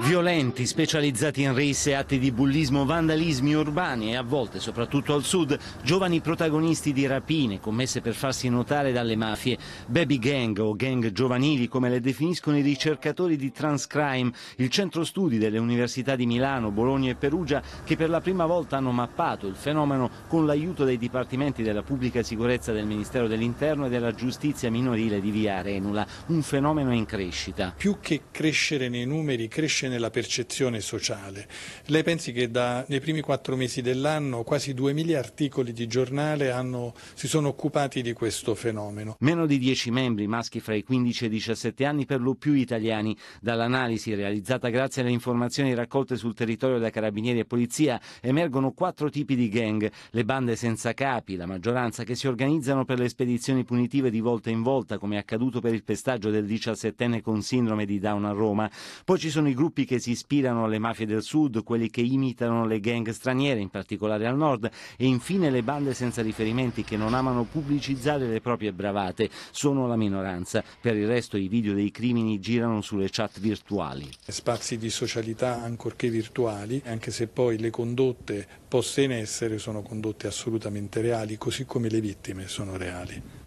violenti, specializzati in risse, atti di bullismo, vandalismi urbani e a volte, soprattutto al sud, giovani protagonisti di rapine commesse per farsi notare dalle mafie, baby gang o gang giovanili come le definiscono i ricercatori di Transcrime, il centro studi delle università di Milano, Bologna e Perugia che per la prima volta hanno mappato il fenomeno con l'aiuto dei dipartimenti della pubblica sicurezza del Ministero dell'Interno e della giustizia minorile di Via Renula, un fenomeno in crescita. Più che crescere nei numeri, crescere cresce nella percezione sociale. Lei pensi che da, nei primi quattro mesi dell'anno quasi 2.000 articoli di giornale hanno, si sono occupati di questo fenomeno? Meno di 10 membri, maschi fra i 15 e i 17 anni, per lo più italiani. Dall'analisi realizzata grazie alle informazioni raccolte sul territorio da carabinieri e polizia emergono quattro tipi di gang, le bande senza capi, la maggioranza che si organizzano per le spedizioni punitive di volta in volta, come è accaduto per il pestaggio del 17enne con sindrome di Down a Roma. Poi ci sono i gruppi gruppi che si ispirano alle mafie del sud, quelli che imitano le gang straniere, in particolare al nord, e infine le bande senza riferimenti che non amano pubblicizzare le proprie bravate, sono la minoranza. Per il resto i video dei crimini girano sulle chat virtuali. Spazi di socialità ancorché virtuali, anche se poi le condotte poste in essere sono condotte assolutamente reali, così come le vittime sono reali.